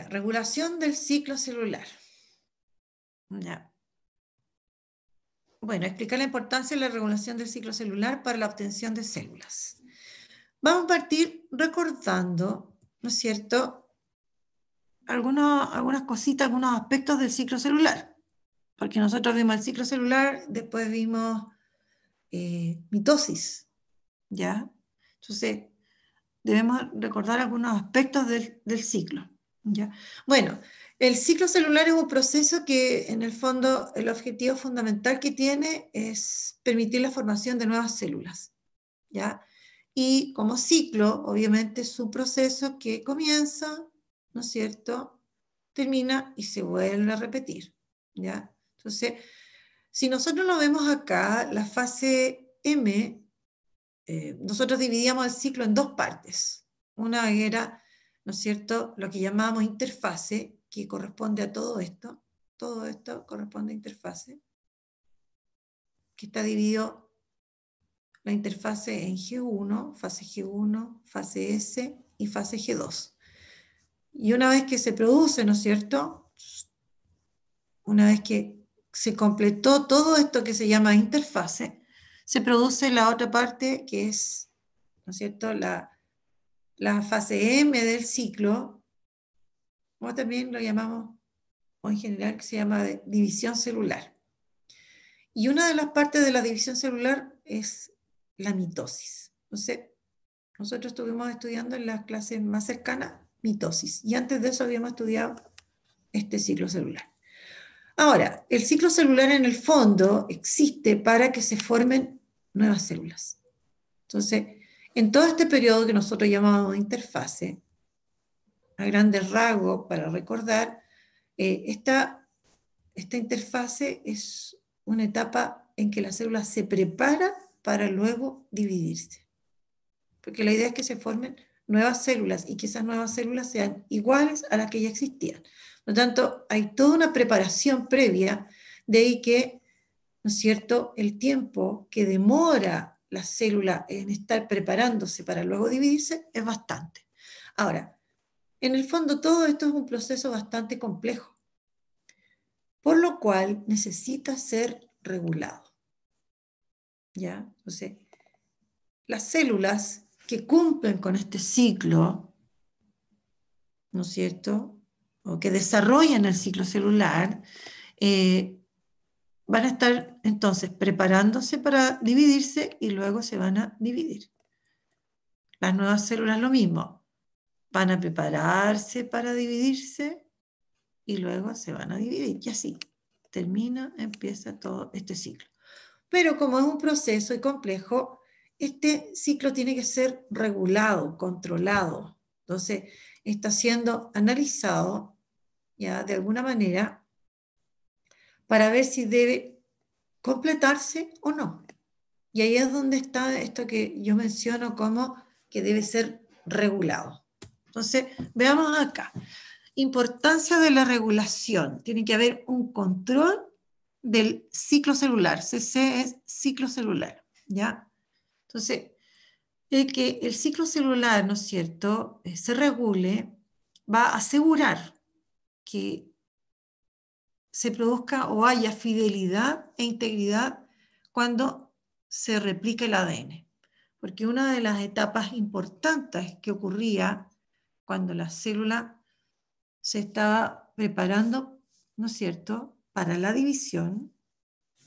regulación del ciclo celular. Bueno, explicar la importancia de la regulación del ciclo celular para la obtención de células. Vamos a partir recordando, ¿no es cierto?, algunas cositas, algunos aspectos del ciclo celular. Porque nosotros vimos el ciclo celular, después vimos eh, mitosis, ¿ya? Entonces, debemos recordar algunos aspectos del ciclo. Ya. Bueno, el ciclo celular es un proceso que en el fondo el objetivo fundamental que tiene es permitir la formación de nuevas células. ¿ya? Y como ciclo, obviamente es un proceso que comienza, ¿no es cierto? Termina y se vuelve a repetir. ¿ya? Entonces, si nosotros lo vemos acá, la fase M, eh, nosotros dividíamos el ciclo en dos partes. Una era ¿no es cierto?, lo que llamamos interfase, que corresponde a todo esto, todo esto corresponde a interfase, que está dividido la interfase en G1, fase G1, fase S y fase G2. Y una vez que se produce, ¿no es cierto? Una vez que se completó todo esto que se llama interfase, se produce la otra parte que es, ¿no es cierto?, la, la fase M del ciclo, o también lo llamamos, o en general que se llama división celular. Y una de las partes de la división celular es la mitosis. Entonces, nosotros estuvimos estudiando en las clases más cercanas mitosis, y antes de eso habíamos estudiado este ciclo celular. Ahora, el ciclo celular en el fondo existe para que se formen nuevas células. Entonces, en todo este periodo que nosotros llamamos interfase, a grandes rasgos, para recordar, eh, esta, esta interfase es una etapa en que la célula se prepara para luego dividirse. Porque la idea es que se formen nuevas células y que esas nuevas células sean iguales a las que ya existían. Por lo tanto, hay toda una preparación previa de ahí que, ¿no es cierto?, el tiempo que demora la célula en estar preparándose para luego dividirse es bastante. Ahora, en el fondo todo esto es un proceso bastante complejo, por lo cual necesita ser regulado. ¿Ya? las células que cumplen con este ciclo, ¿no es cierto? O que desarrollan el ciclo celular, eh, van a estar entonces preparándose para dividirse y luego se van a dividir. Las nuevas células lo mismo, van a prepararse para dividirse y luego se van a dividir. Y así termina, empieza todo este ciclo. Pero como es un proceso y complejo, este ciclo tiene que ser regulado, controlado. Entonces, está siendo analizado ya de alguna manera para ver si debe completarse o no. Y ahí es donde está esto que yo menciono como que debe ser regulado. Entonces, veamos acá. Importancia de la regulación. Tiene que haber un control del ciclo celular. CC es ciclo celular, ¿ya? Entonces, el que el ciclo celular, ¿no es cierto?, eh, se regule, va a asegurar que se produzca o haya fidelidad e integridad cuando se replica el ADN. Porque una de las etapas importantes que ocurría cuando la célula se estaba preparando, ¿no es cierto?, para la división,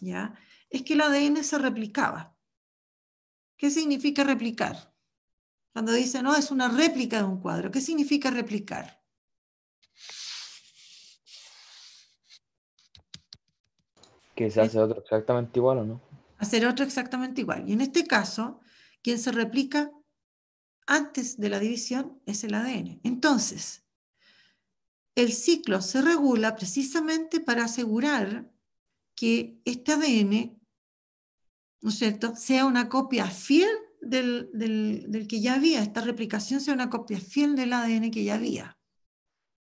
¿ya? Es que el ADN se replicaba. ¿Qué significa replicar? Cuando dice no, es una réplica de un cuadro, ¿qué significa replicar? Que se eh, hace otro exactamente igual o no. Hacer otro exactamente igual. Y en este caso, quien se replica antes de la división es el ADN. Entonces, el ciclo se regula precisamente para asegurar que este ADN, ¿no es cierto?, sea una copia fiel del, que ya había, esta replicación sea una copia fiel del ADN que ya había,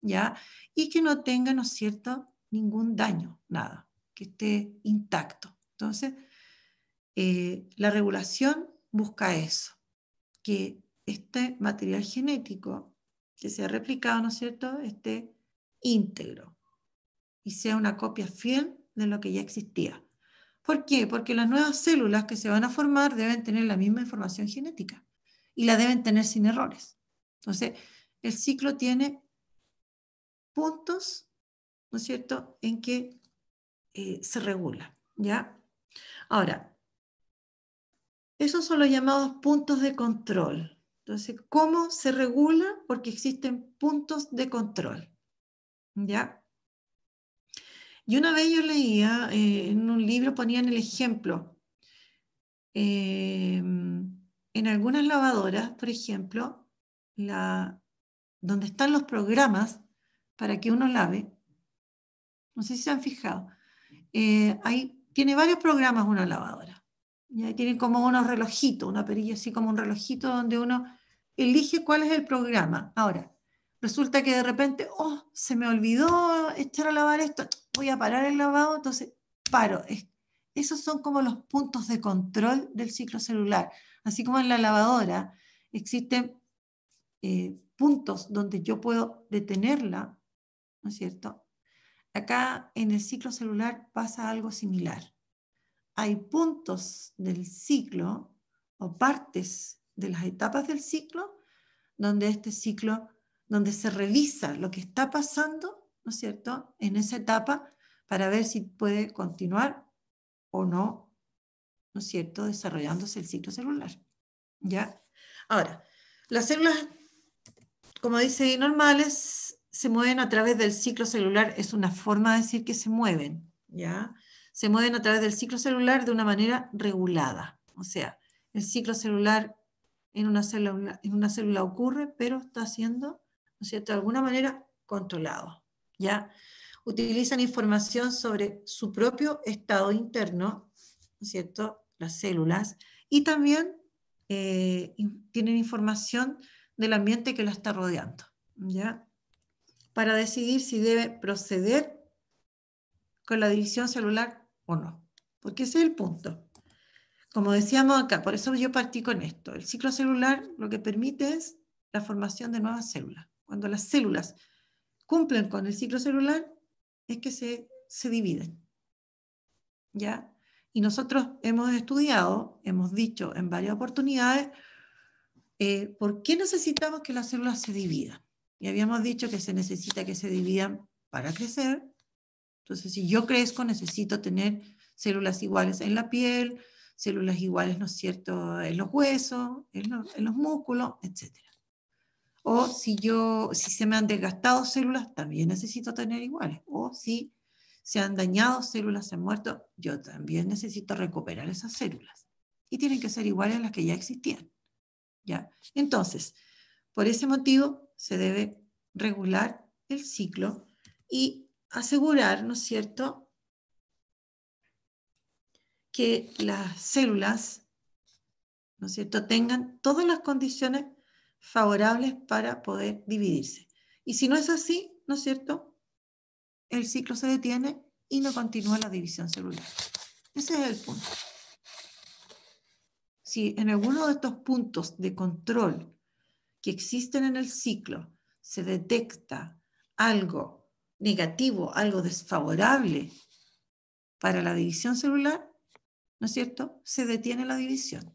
¿ya? Y que no tenga, ¿no es cierto?, ningún daño, nada esté intacto. Entonces, eh, la regulación busca eso, que este material genético que se ha replicado, ¿no es cierto?, esté íntegro y sea una copia fiel de lo que ya existía. ¿Por qué? Porque las nuevas células que se van a formar deben tener la misma información genética y la deben tener sin errores. Entonces, el ciclo tiene puntos, ¿no es cierto?, en que eh, se regula. ¿ya? Ahora, esos son los llamados puntos de control. Entonces, ¿cómo se regula? Porque existen puntos de control. ¿Ya? Y una vez yo leía, eh, en un libro ponían el ejemplo. Eh, en algunas lavadoras, por ejemplo, donde están los programas para que uno lave, no sé si se han fijado, eh, Ahí tiene varios programas una lavadora. ¿ya? Tienen como unos relojitos, una perilla así como un relojito donde uno elige cuál es el programa. Ahora, resulta que de repente, oh, se me olvidó echar a lavar esto, voy a parar el lavado, entonces paro. esos son como los puntos de control del ciclo celular. Así como en la lavadora existen eh, puntos donde yo puedo detenerla, ¿no es cierto? Acá en el ciclo celular pasa algo similar. Hay puntos del ciclo o partes de las etapas del ciclo donde este ciclo, donde se revisa lo que está pasando, ¿no es cierto?, en esa etapa para ver si puede continuar o no, ¿no es cierto?, desarrollándose el ciclo celular. ¿Ya? Ahora, las células, como dice, normales se mueven a través del ciclo celular, es una forma de decir que se mueven, ¿ya? Se mueven a través del ciclo celular de una manera regulada. O sea, el ciclo celular en una célula, en una célula ocurre, pero está siendo, ¿no es cierto?, de alguna manera controlado, ¿ya? Utilizan información sobre su propio estado interno, ¿no es cierto?, las células, y también eh, tienen información del ambiente que la está rodeando, ¿ya? para decidir si debe proceder con la división celular o no. Porque ese es el punto. Como decíamos acá, por eso yo partí con esto. El ciclo celular lo que permite es la formación de nuevas células. Cuando las células cumplen con el ciclo celular, es que se, dividen. ¿Ya? Y nosotros hemos estudiado, hemos dicho en varias oportunidades, eh, por qué necesitamos que las células se dividan. Y habíamos dicho que se necesita que se dividan para crecer. Entonces, si yo crezco, necesito tener células iguales en la piel, células iguales, ¿no es cierto?, en los huesos, en, los músculos, etc. O si yo, si se me han desgastado células, también necesito tener iguales. O si se han dañado células, se han muerto, yo también necesito recuperar esas células. Y tienen que ser iguales a las que ya existían. ¿ya? Entonces, por ese motivo, se debe regular el ciclo y asegurar, ¿no es cierto?, que las células, ¿no es cierto?, tengan todas las condiciones favorables para poder dividirse. Y si no es así, ¿no es cierto?, el ciclo se detiene y no continúa la división celular. Ese es el punto. Si en alguno de estos puntos de control que existen en el ciclo, se detecta algo negativo, algo desfavorable para la división celular, ¿no es cierto? Se detiene la división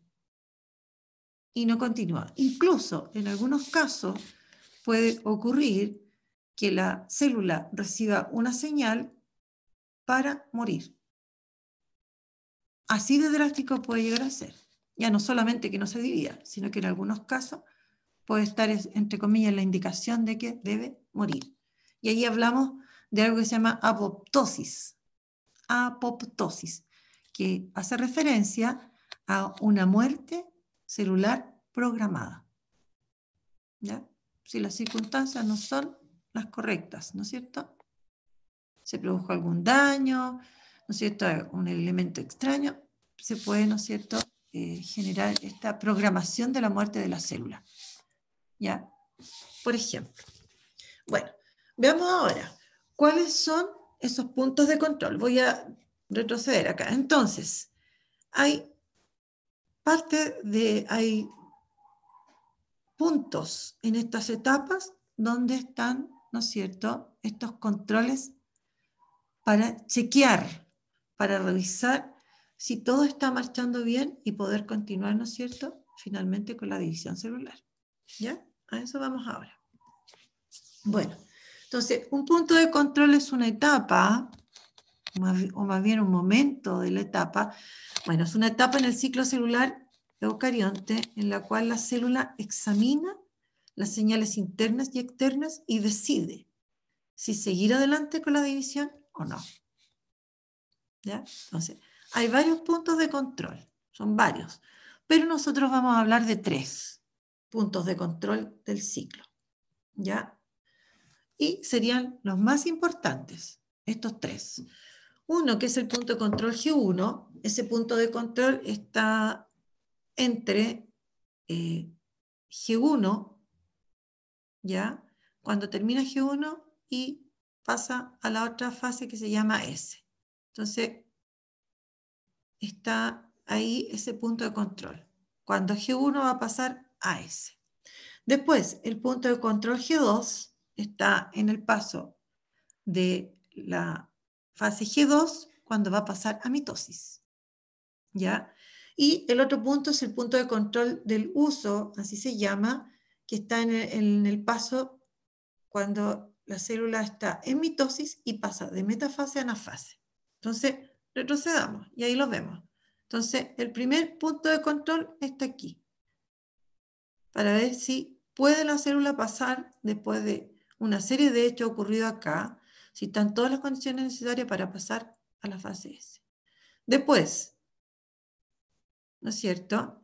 y no continúa. Incluso en algunos casos puede ocurrir que la célula reciba una señal para morir. Así de drástico puede llegar a ser. Ya no solamente que no se divida, sino que en algunos casos puede estar, entre comillas, la indicación de que debe morir. Y ahí hablamos de algo que se llama apoptosis. Apoptosis, que hace referencia a una muerte celular programada. Si las circunstancias no son las correctas, ¿no es cierto? Se produjo algún daño, ¿no es cierto? Un elemento extraño, se puede, ¿no es cierto?, eh, generar esta programación de la muerte de la célula. ¿ya? Por ejemplo. Bueno, veamos ahora cuáles son esos puntos de control. Voy a retroceder acá. Entonces, hay parte de, hay puntos en estas etapas donde están, ¿no es cierto?, estos controles para chequear, para revisar si todo está marchando bien y poder continuar, ¿no es cierto?, finalmente con la división celular. ¿Ya? A eso vamos ahora. Bueno, entonces, un punto de control es una etapa, o más bien un momento de la etapa. Bueno, es una etapa en el ciclo celular eucarionte en la cual la célula examina las señales internas y externas y decide si seguir adelante con la división o no. ¿Ya? Entonces, hay varios puntos de control, son varios, pero nosotros vamos a hablar de tres puntos de control del ciclo. ¿Ya? Y serían los más importantes, estos tres. Uno, que es el punto de control G1, ese punto de control está entre eh, G1, ¿ya? Cuando termina G1 y pasa a la otra fase que se llama S. Entonces, está ahí ese punto de control. Cuando G1 va a pasar Después, el punto de control G2 está en el paso de la fase G2 cuando va a pasar a mitosis. Y el otro punto es el punto de control del uso, así se llama, que está en el, en el paso cuando la célula está en mitosis y pasa de metafase a anafase. Entonces, retrocedamos y ahí lo vemos. Entonces, el primer punto de control está aquí para ver si puede la célula pasar después de una serie de hechos ocurridos acá, si están todas las condiciones necesarias para pasar a la fase S. Después, ¿no es cierto?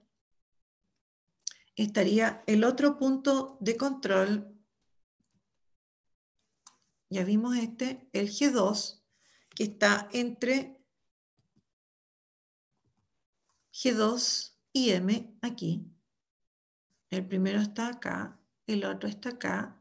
Estaría el otro punto de control, ya vimos este, el G2, que está entre G2 y M aquí, el primero está acá, el otro está acá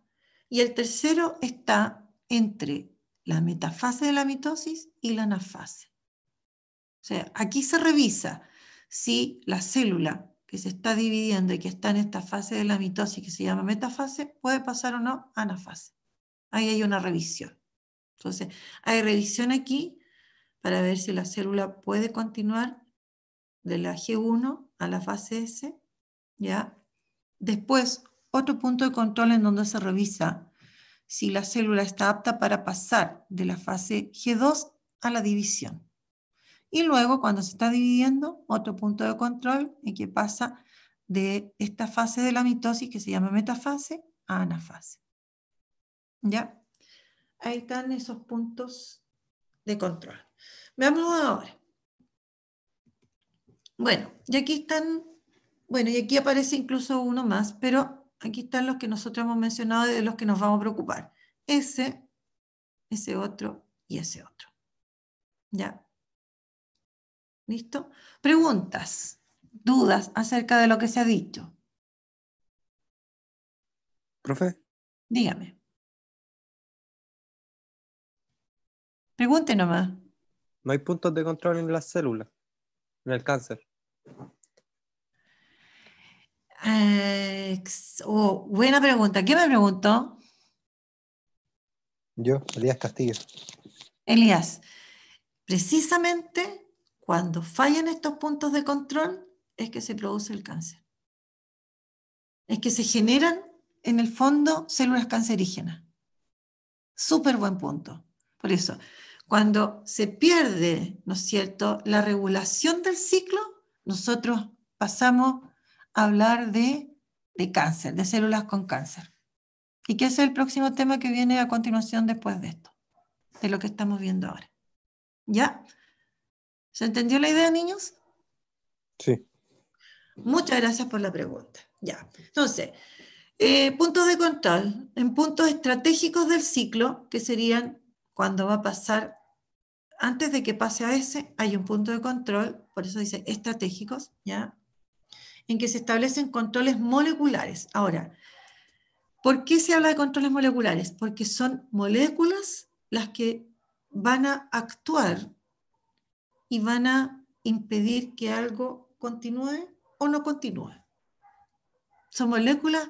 y el tercero está entre la metafase de la mitosis y la anafase. O sea, aquí se revisa si la célula que se está dividiendo y que está en esta fase de la mitosis que se llama metafase puede pasar o no a anafase. Ahí hay una revisión. Entonces, hay revisión aquí para ver si la célula puede continuar de la G1 a la fase S, ¿ya? Después, otro punto de control en donde se revisa si la célula está apta para pasar de la fase G2 a la división. Y luego, cuando se está dividiendo, otro punto de control en que pasa de esta fase de la mitosis que se llama metafase a anafase. ¿Ya? Ahí están esos puntos de control. Veamos ahora. Bueno, y aquí están bueno, y aquí aparece incluso uno más, pero aquí están los que nosotros hemos mencionado y de los que nos vamos a preocupar. Ese, ese otro y ese otro. ¿Ya? ¿Listo? Preguntas, dudas acerca de lo que se ha dicho. Profe. Dígame. Pregunte nomás. No hay puntos de control en las células, en el cáncer. Eh, oh, buena pregunta. ¿Quién me preguntó? Yo, Elías Castillo. Elías, precisamente cuando fallan estos puntos de control es que se produce el cáncer. Es que se generan, en el fondo, células cancerígenas. Súper buen punto. Por eso, cuando se pierde, ¿no es cierto?, la regulación del ciclo, nosotros pasamos hablar de, cáncer, de células con cáncer. Y qué es el próximo tema que viene a continuación después de esto, de lo que estamos viendo ahora. ¿Ya? ¿Se entendió la idea, niños? Sí. Muchas gracias por la pregunta. Ya. Entonces, eh, puntos de control. En puntos estratégicos del ciclo, que serían cuando va a pasar, antes de que pase a ese, hay un punto de control, por eso dice estratégicos, ¿ya? en que se establecen controles moleculares. Ahora, ¿por qué se habla de controles moleculares? Porque son moléculas las que van a actuar y van a impedir que algo continúe o no continúe. Son moléculas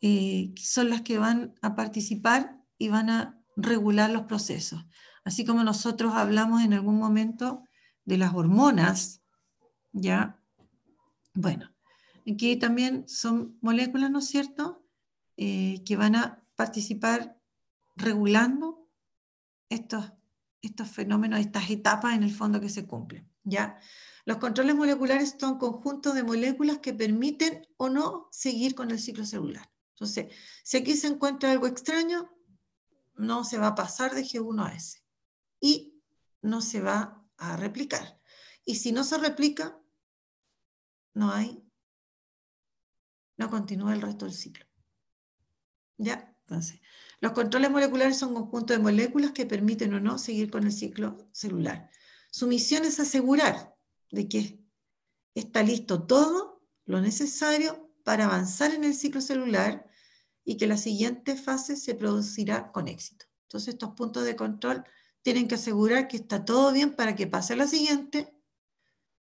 eh, son las que van a participar y van a regular los procesos. Así como nosotros hablamos en algún momento de las hormonas, ¿ya? Bueno, aquí también son moléculas, ¿no es cierto?, eh, que van a participar regulando estos, fenómenos, estas etapas en el fondo que se cumplen. ¿ya? Los controles moleculares son conjuntos de moléculas que permiten o no seguir con el ciclo celular. Entonces, si aquí se encuentra algo extraño, no se va a pasar de G1 a S y no se va a replicar. Y si no se replica, no hay, no continúa el resto del ciclo. ¿Ya? Entonces, los controles moleculares son conjuntos de moléculas que permiten o no seguir con el ciclo celular. Su misión es asegurar de que está listo todo lo necesario para avanzar en el ciclo celular y que la siguiente fase se producirá con éxito. Entonces, estos puntos de control tienen que asegurar que está todo bien para que pase la siguiente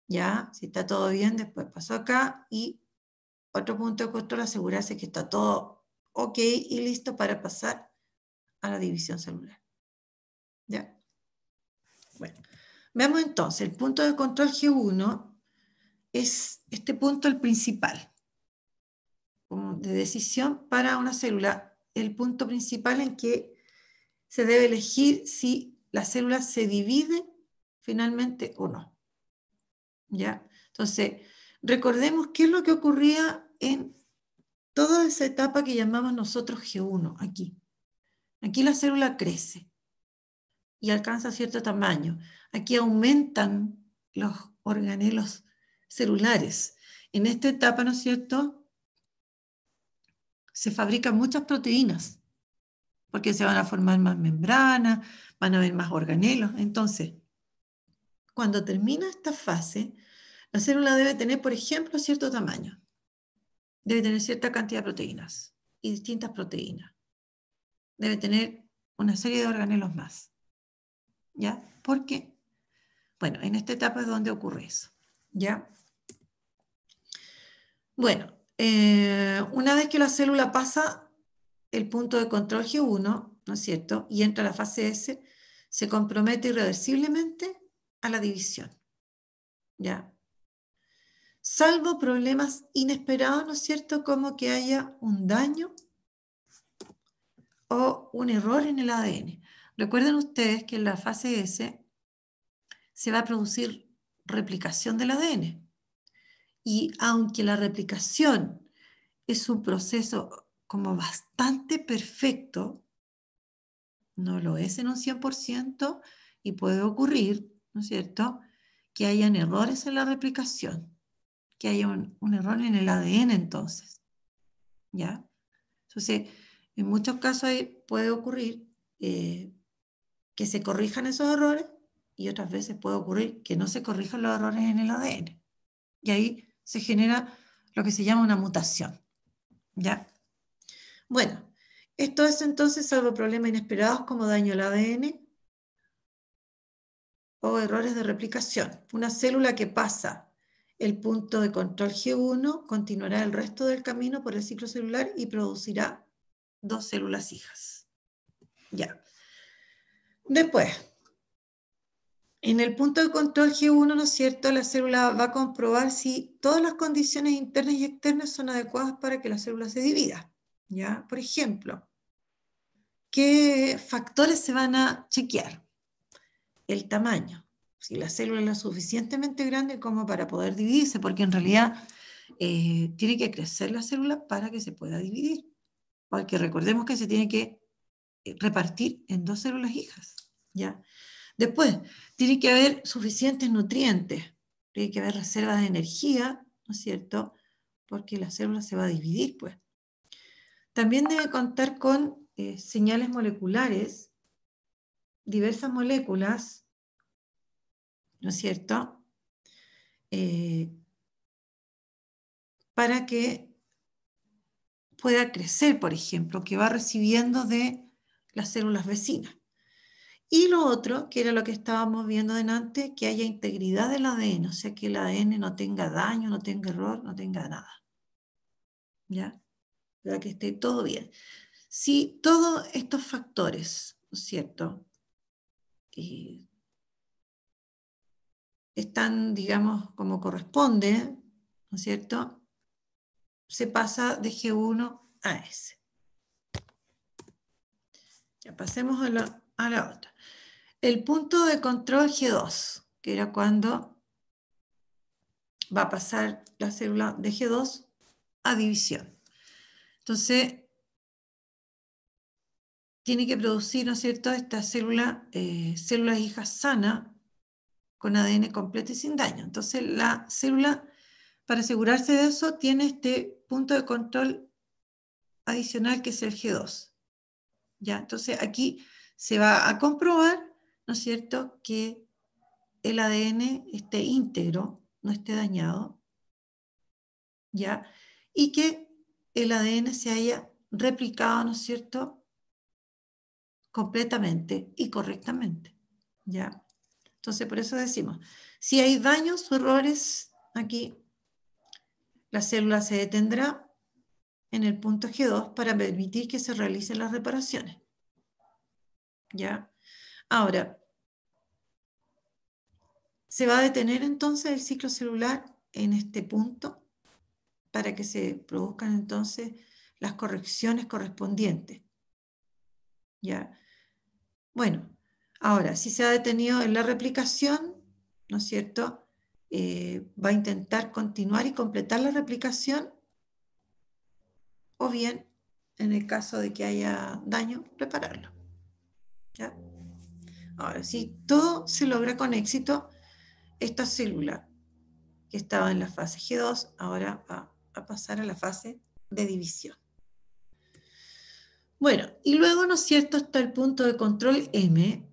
¿ya? Si está todo bien, después pasó acá y otro punto de control, asegurarse que está todo ok y listo para pasar a la división celular. ¿Ya? Bueno, veamos entonces, el punto de control G1 es este punto el principal de decisión para una célula, el punto principal en que se debe elegir si la célula se divide finalmente o no. ¿ya? Entonces, recordemos qué es lo que ocurría en toda esa etapa que llamamos nosotros G1, aquí. Aquí la célula crece y alcanza cierto tamaño. Aquí aumentan los organelos celulares. En esta etapa, ¿no es cierto? Se fabrican muchas proteínas, porque se van a formar más membranas, van a haber más organelos. Entonces, cuando termina esta fase, la célula debe tener, por ejemplo, cierto tamaño. Debe tener cierta cantidad de proteínas y distintas proteínas. Debe tener una serie de organelos más. ¿Ya? ¿Por qué? Bueno, en esta etapa es donde ocurre eso. ¿Ya? Bueno, eh, una vez que la célula pasa el punto de control G1, ¿no es cierto? Y entra a la fase S, se compromete irreversiblemente a la división. ¿Ya? salvo problemas inesperados, ¿no es cierto? Como que haya un daño o un error en el ADN. Recuerden ustedes que en la fase S se va a producir replicación del ADN. Y aunque la replicación es un proceso como bastante perfecto, no lo es en un 100% y puede ocurrir, ¿no es cierto?, que hayan errores en la replicación que haya un, error en el ADN entonces. ¿Ya? Entonces, en muchos casos puede ocurrir eh, que se corrijan esos errores y otras veces puede ocurrir que no se corrijan los errores en el ADN. Y ahí se genera lo que se llama una mutación. ¿Ya? Bueno, esto es entonces salvo problemas inesperados como daño al ADN o errores de replicación. Una célula que pasa el punto de control G1 continuará el resto del camino por el ciclo celular y producirá dos células hijas. Ya. Después, en el punto de control G1, ¿no es cierto?, la célula va a comprobar si todas las condiciones internas y externas son adecuadas para que la célula se divida. ¿ya? Por ejemplo, ¿qué factores se van a chequear? El tamaño, si la célula es lo suficientemente grande como para poder dividirse, porque en realidad eh, tiene que crecer la célula para que se pueda dividir. Porque recordemos que se tiene que eh, repartir en dos células hijas. ¿ya? Después, tiene que haber suficientes nutrientes, tiene que haber reservas de energía, ¿no es cierto? Porque la célula se va a dividir, pues. También debe contar con eh, señales moleculares, diversas moléculas ¿no es cierto? Eh, para que pueda crecer, por ejemplo, que va recibiendo de las células vecinas. Y lo otro, que era lo que estábamos viendo delante, que haya integridad del ADN, o sea, que el ADN no tenga daño, no tenga error, no tenga nada. ¿Ya? Para que esté todo bien. Si todos estos factores, ¿no es cierto? Eh, están, digamos, como corresponde, ¿no es cierto? Se pasa de G1 a S. Ya pasemos a la, otra. El punto de control G2, que era cuando va a pasar la célula de G2 a división. Entonces, tiene que producir, ¿no es cierto?, esta célula, eh, células hijas sana con ADN completo y sin daño. Entonces la célula, para asegurarse de eso, tiene este punto de control adicional que es el G2. ¿Ya? Entonces aquí se va a comprobar, ¿no es cierto?, que el ADN esté íntegro, no esté dañado, ¿ya? Y que el ADN se haya replicado, ¿no es cierto?, completamente y correctamente, ¿ya? Entonces, por eso decimos, si hay daños o errores, aquí la célula se detendrá en el punto G2 para permitir que se realicen las reparaciones. ¿Ya? Ahora, se va a detener entonces el ciclo celular en este punto para que se produzcan entonces las correcciones correspondientes. ¿Ya? Bueno, Ahora, si se ha detenido en la replicación, ¿no es cierto? Eh, va a intentar continuar y completar la replicación o bien, en el caso de que haya daño, repararlo. ¿Ya? Ahora, si todo se logra con éxito, esta célula que estaba en la fase G2 ahora va a pasar a la fase de división. Bueno, y luego, ¿no es cierto?, está el punto de control M,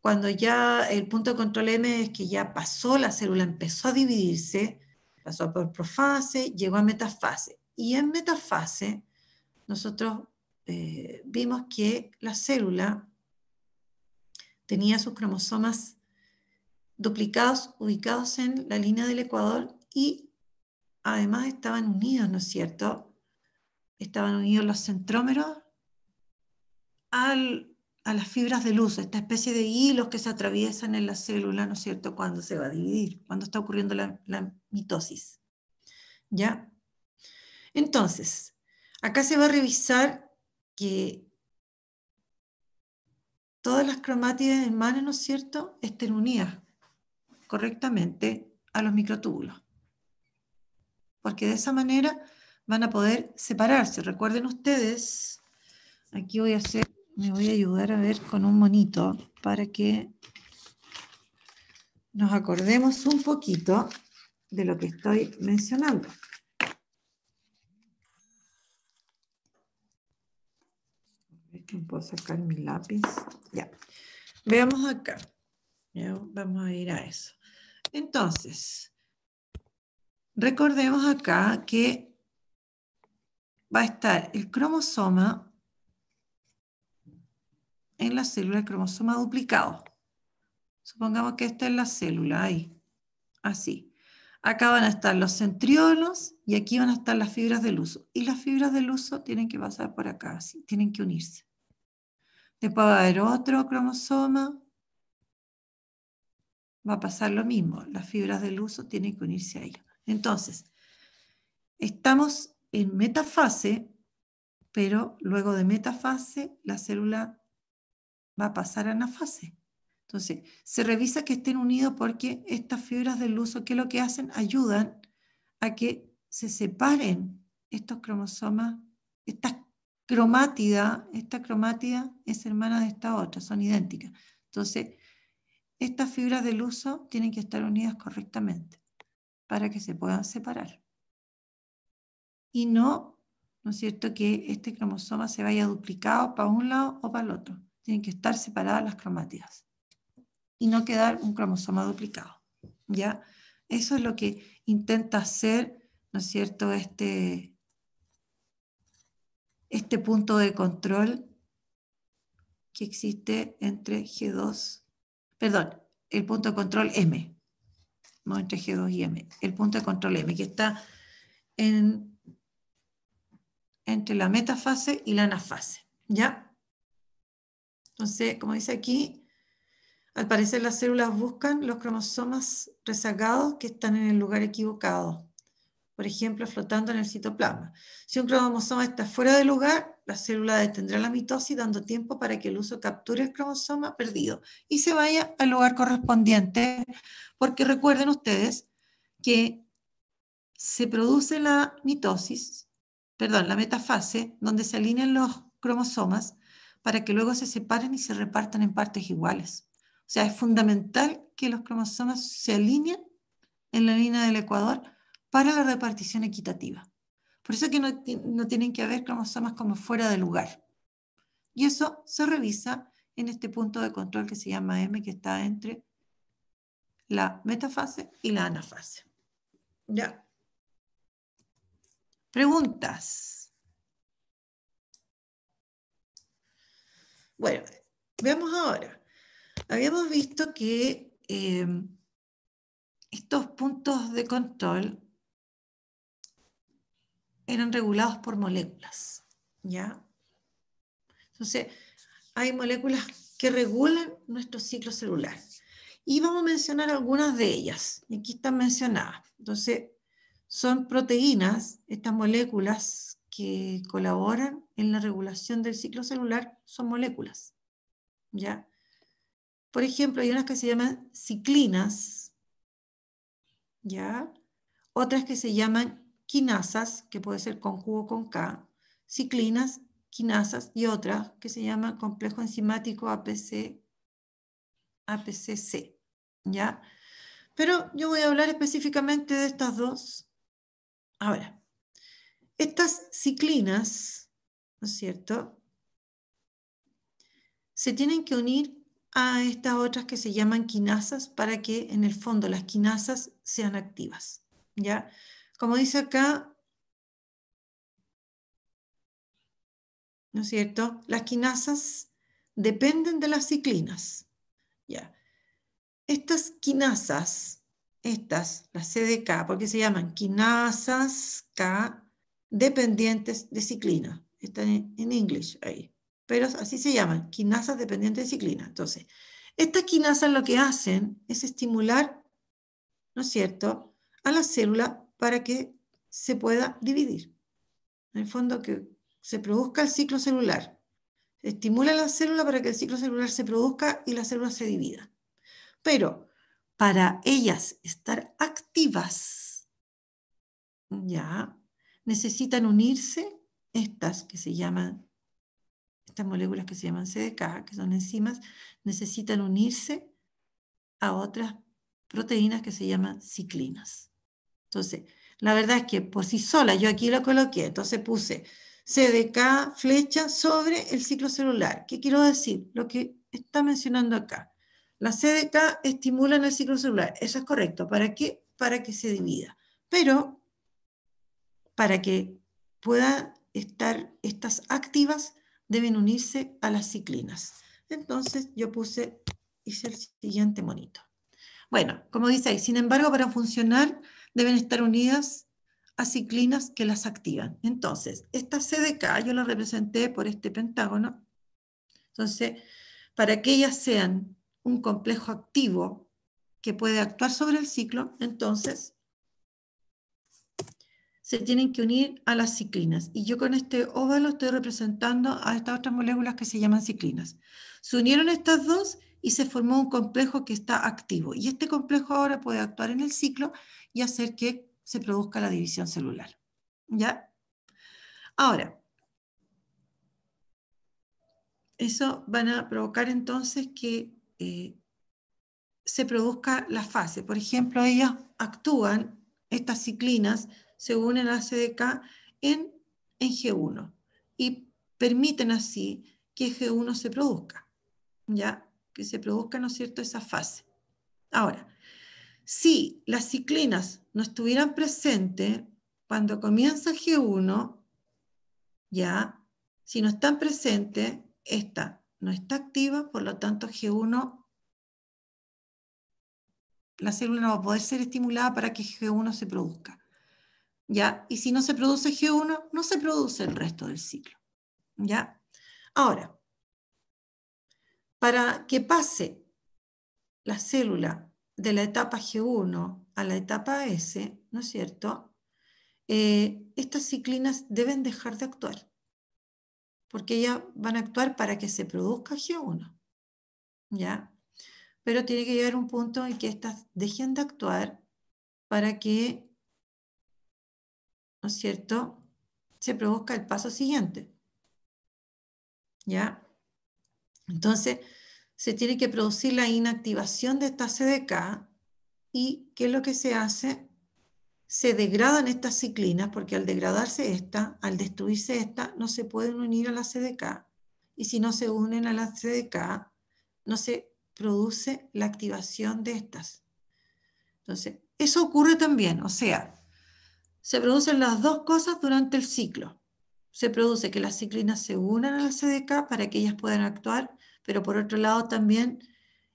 cuando ya el punto de control M es que ya pasó, la célula empezó a dividirse, pasó por profase, llegó a metafase. Y en metafase nosotros eh, vimos que la célula tenía sus cromosomas duplicados, ubicados en la línea del ecuador y además estaban unidos, ¿no es cierto? Estaban unidos los centrómeros al a las fibras de luz, esta especie de hilos que se atraviesan en la célula, ¿no es cierto?, cuando se va a dividir, cuando está ocurriendo la, mitosis. ¿Ya? Entonces, acá se va a revisar que todas las cromátides hermanas, ¿no es cierto?, estén unidas correctamente a los microtúbulos. Porque de esa manera van a poder separarse. Recuerden ustedes, aquí voy a hacer me voy a ayudar a ver con un monito para que nos acordemos un poquito de lo que estoy mencionando. puedo sacar mi lápiz. Ya. Veamos acá. vamos a ir a eso. Entonces, recordemos acá que va a estar el cromosoma en la célula del cromosoma duplicado. Supongamos que esta es la célula, ahí, así. Acá van a estar los centriolos y aquí van a estar las fibras del uso. Y las fibras del uso tienen que pasar por acá, así, tienen que unirse. Después va a haber otro cromosoma. Va a pasar lo mismo, las fibras del uso tienen que unirse a Entonces, estamos en metafase, pero luego de metafase la célula va a pasar a fase. Entonces, se revisa que estén unidos porque estas fibras del uso, que lo que hacen? Ayudan a que se separen estos cromosomas, esta cromátida, esta cromátida es hermana de esta otra, son idénticas. Entonces, estas fibras del uso tienen que estar unidas correctamente para que se puedan separar. Y no, ¿no es cierto?, que este cromosoma se vaya duplicado para un lado o para el otro tienen que estar separadas las cromáticas y no quedar un cromosoma duplicado. ¿ya? Eso es lo que intenta hacer, ¿no es cierto?, este, este punto de control que existe entre G2, perdón, el punto de control M, no entre G2 y M, el punto de control M, que está entre la metafase y la anafase, ¿ya? Entonces, como dice aquí, al parecer las células buscan los cromosomas rezagados que están en el lugar equivocado, por ejemplo, flotando en el citoplasma. Si un cromosoma está fuera de lugar, la célula detendrá la mitosis dando tiempo para que el uso capture el cromosoma perdido y se vaya al lugar correspondiente, porque recuerden ustedes que se produce la mitosis, perdón, la metafase, donde se alinean los cromosomas para que luego se separen y se repartan en partes iguales. O sea, es fundamental que los cromosomas se alineen en la línea del ecuador para la repartición equitativa. Por eso que no, no tienen que haber cromosomas como fuera de lugar. Y eso se revisa en este punto de control que se llama M, que está entre la metafase y la anafase. ¿Ya? Preguntas. Bueno, veamos ahora. Habíamos visto que em, estos puntos de control eran regulados por moléculas, Entonces, hay moléculas que regulan nuestro ciclo celular. Y vamos a mencionar algunas de ellas. Aquí están mencionadas. Entonces, son proteínas, estas moléculas que colaboran en la regulación del ciclo celular son moléculas. ¿ya? Por ejemplo, hay unas que se llaman ciclinas, ¿ya? otras que se llaman quinasas, que puede ser con con K, ciclinas, quinasas y otras que se llaman complejo enzimático APC, APCC. ¿ya? Pero yo voy a hablar específicamente de estas dos ahora. Estas ciclinas ¿no es cierto? Se tienen que unir a estas otras que se llaman quinasas para que en el fondo las quinasas sean activas, ¿ya? Como dice acá, ¿no es cierto? Las quinasas dependen de las ciclinas, ¿ya? Estas quinasas, estas, las CDK, porque se llaman quinasas K, dependientes de ciclina están en, inglés ahí. Pero así se llaman, quinasas dependientes de ciclina. Entonces, estas quinasas lo que hacen es estimular, ¿no es cierto?, a la célula para que se pueda dividir. En el fondo, que se produzca el ciclo celular. Estimula a la célula para que el ciclo celular se produzca y la célula se divida. Pero para ellas estar activas, ya, necesitan unirse estas que se llaman, estas moléculas que se llaman CDK, que son enzimas, necesitan unirse a otras proteínas que se llaman ciclinas. Entonces, la verdad es que por sí sola, yo aquí lo coloqué, entonces puse CDK flecha sobre el ciclo celular. ¿Qué quiero decir? Lo que está mencionando acá. La CDK estimulan el ciclo celular, eso es correcto. ¿Para qué? Para que se divida. Pero para que pueda estar, estas activas deben unirse a las ciclinas. Entonces yo puse, hice el siguiente monito. Bueno, como dice ahí, sin embargo, para funcionar deben estar unidas a ciclinas que las activan. Entonces, esta CDK yo la representé por este pentágono. Entonces, para que ellas sean un complejo activo que puede actuar sobre el ciclo, entonces se tienen que unir a las ciclinas. Y yo con este óvalo estoy representando a estas otras moléculas que se llaman ciclinas. Se unieron estas dos y se formó un complejo que está activo. Y este complejo ahora puede actuar en el ciclo y hacer que se produzca la división celular. ¿Ya? Ahora, eso van a provocar entonces que eh, se produzca la fase. Por ejemplo, ellas actúan, estas ciclinas, se unen a en, en G1 y permiten así que G1 se produzca, ¿ya? Que se produzca, ¿no es cierto?, esa fase. Ahora, si las ciclinas no estuvieran presentes cuando comienza G1, ¿ya? Si no están presentes, esta no está activa, por lo tanto G1, la célula no va a poder ser estimulada para que G1 se produzca. Y si no se produce G1, no se produce el resto del ciclo, ¿ya? Ahora, para que pase la célula de la etapa G1 a la etapa S, ¿no es cierto? Eh, estas ciclinas deben dejar de actuar, porque ellas van a actuar para que se produzca G1, ¿ya? Pero tiene que llegar un punto en que estas dejen de actuar para que ¿no es cierto?, se produzca el paso siguiente. ¿Ya? Entonces, se tiene que producir la inactivación de esta CDK y ¿qué es lo que se hace? Se degradan estas ciclinas porque al degradarse esta, al destruirse esta, no se pueden unir a la CDK y si no se unen a la CDK, no se produce la activación de estas. Entonces, eso ocurre también, o sea, se producen las dos cosas durante el ciclo. Se produce que las ciclinas se unan a la CDK para que ellas puedan actuar, pero por otro lado también,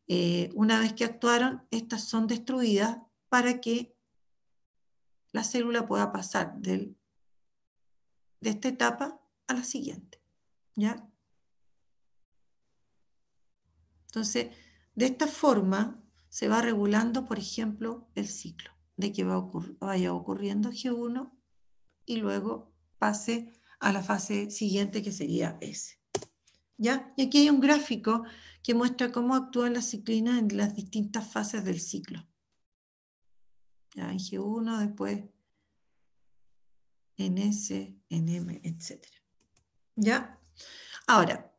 eh, una vez que actuaron, estas son destruidas para que la célula pueda pasar de esta etapa a la siguiente. ¿ya? Entonces, de esta forma se va regulando, por ejemplo, el ciclo de que va vaya ocurriendo G1 y luego pase a la fase siguiente que sería S. ¿Ya? Y aquí hay un gráfico que muestra cómo actúan las ciclinas en las distintas fases del ciclo. ¿Ya? En G1, después en S, en M, etc. ¿Ya? Ahora,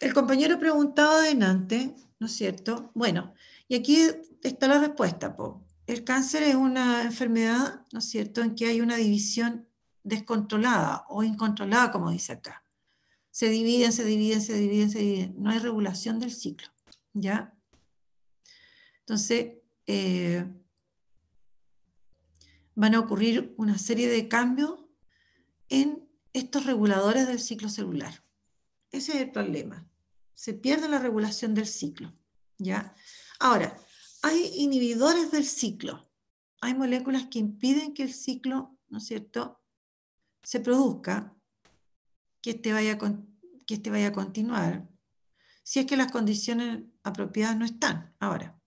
el compañero preguntaba adelante, ¿no es cierto? Bueno, y aquí está la respuesta, po el cáncer es una enfermedad, ¿no es cierto?, en que hay una división descontrolada o incontrolada, como dice acá. Se dividen, se dividen, se dividen, se dividen. No hay regulación del ciclo, ¿ya? Entonces, eh, van a ocurrir una serie de cambios en estos reguladores del ciclo celular. Ese es el problema. Se pierde la regulación del ciclo, ¿ya? Ahora, hay inhibidores del ciclo. Hay moléculas que impiden que el ciclo, ¿no es cierto?, se produzca, que este vaya, que este vaya a continuar, si es que las condiciones apropiadas no están. Ahora,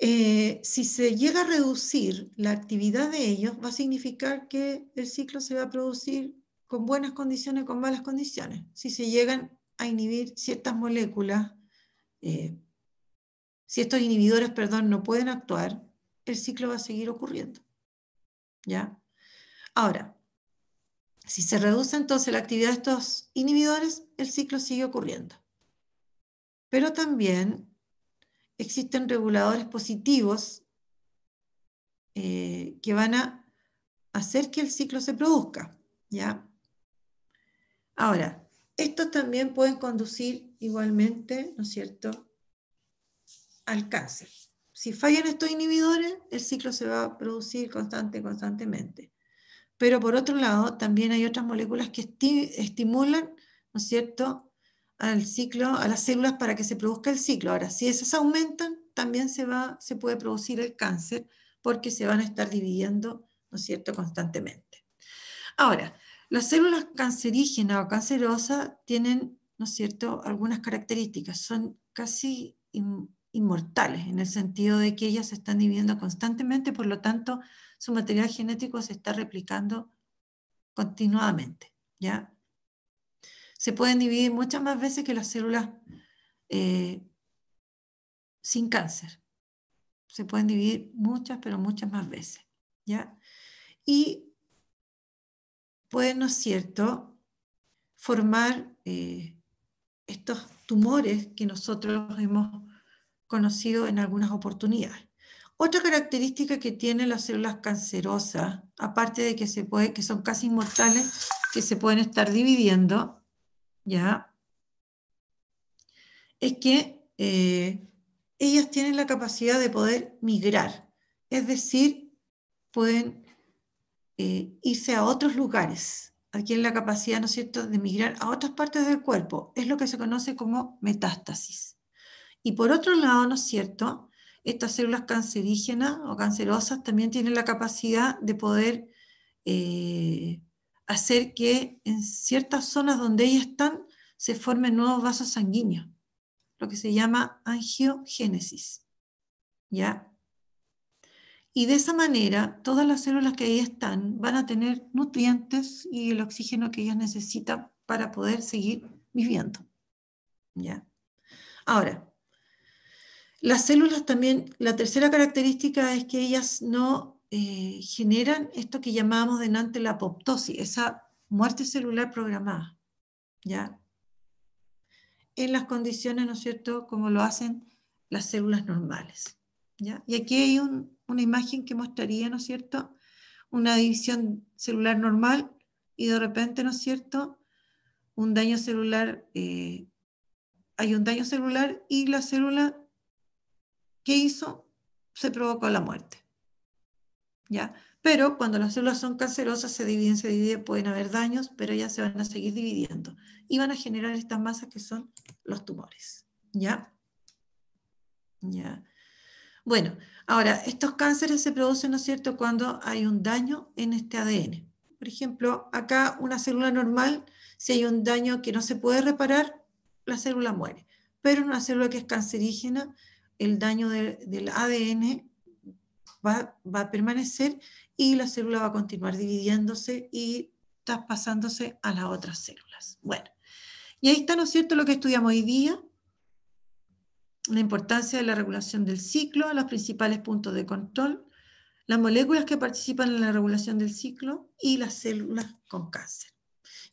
eh, si se llega a reducir la actividad de ellos, va a significar que el ciclo se va a producir con buenas condiciones, con malas condiciones. Si se llegan a inhibir ciertas moléculas, eh, si estos inhibidores, perdón, no pueden actuar, el ciclo va a seguir ocurriendo. ¿Ya? Ahora, si se reduce entonces la actividad de estos inhibidores, el ciclo sigue ocurriendo. Pero también existen reguladores positivos eh, que van a hacer que el ciclo se produzca. ¿ya? Ahora, estos también pueden conducir igualmente, ¿no es cierto?, al cáncer. Si fallan estos inhibidores, el ciclo se va a producir constante, constantemente. Pero por otro lado, también hay otras moléculas que estimulan, ¿no es cierto?, al ciclo, a las células para que se produzca el ciclo. Ahora, si esas aumentan, también se, va, se puede producir el cáncer porque se van a estar dividiendo, ¿no es cierto?, constantemente. Ahora, las células cancerígenas o cancerosas tienen, ¿no es cierto?, algunas características. Son casi inmortales, en el sentido de que ellas se están dividiendo constantemente, por lo tanto, su material genético se está replicando continuamente ¿ya? Se pueden dividir muchas más veces que las células eh, sin cáncer. Se pueden dividir muchas, pero muchas más veces. ¿ya? Y pueden, ¿no es cierto?, formar eh, estos tumores que nosotros hemos conocido en algunas oportunidades. Otra característica que tienen las células cancerosas, aparte de que, son casi inmortales, que se pueden estar dividiendo, ¿ya? es que eh, ellas tienen la capacidad de poder migrar, es decir, pueden eh, irse a otros lugares, adquieren la capacidad, ¿no es cierto?, de migrar a otras partes del cuerpo. Es lo que se conoce como metástasis. Y por otro lado, ¿no es cierto? Estas células cancerígenas o cancerosas también tienen la capacidad de poder eh, hacer que en ciertas zonas donde ellas están se formen nuevos vasos sanguíneos, lo que se llama angiogénesis. ¿Ya? Y de esa manera, todas las células que ahí están van a tener nutrientes y el oxígeno que ellas necesitan para poder seguir viviendo. ¿Ya? Ahora, las células también, la tercera característica es que ellas no eh, generan esto que llamábamos delante la apoptosis, esa muerte celular programada, ¿ya? En las condiciones, ¿no es cierto?, como lo hacen las células normales, ¿ya? Y aquí hay un, una imagen que mostraría, ¿no es cierto?, una división celular normal y de repente, ¿no es cierto?, un daño celular, eh, hay un daño celular y la célula ¿qué hizo? Se provocó la muerte. ¿Ya? Pero cuando las células son cancerosas, se dividen, se dividen, pueden haber daños, pero ya se van a seguir dividiendo y van a generar estas masas que son los tumores. ¿Ya? ¿Ya? Bueno, ahora, estos cánceres se producen, ¿no es cierto?, cuando hay un daño en este ADN. Por ejemplo, acá una célula normal, si hay un daño que no se puede reparar, la célula muere. Pero una célula que es cancerígena, el daño del ADN va, a permanecer y la célula va a continuar dividiéndose y traspasándose a las otras células. Bueno, y ahí está, ¿no es cierto?, lo que estudiamos hoy día, la importancia de la regulación del ciclo, los principales puntos de control, las moléculas que participan en la regulación del ciclo y las células con cáncer.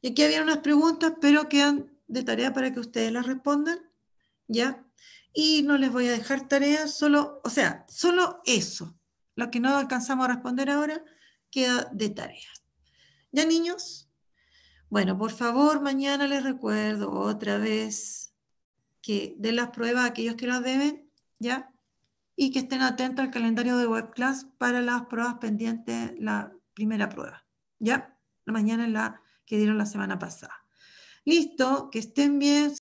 Y aquí había unas preguntas, pero quedan de tarea para que ustedes las respondan. Ya y no les voy a dejar tareas, solo, o sea, solo eso, lo que no alcanzamos a responder ahora, queda de tarea. ¿Ya niños? Bueno, por favor, mañana les recuerdo otra vez que den las pruebas a aquellos que las deben, ¿ya? Y que estén atentos al calendario de WebClass para las pruebas pendientes, la primera prueba, ¿ya? La Mañana es la que dieron la semana pasada. Listo, que estén bien.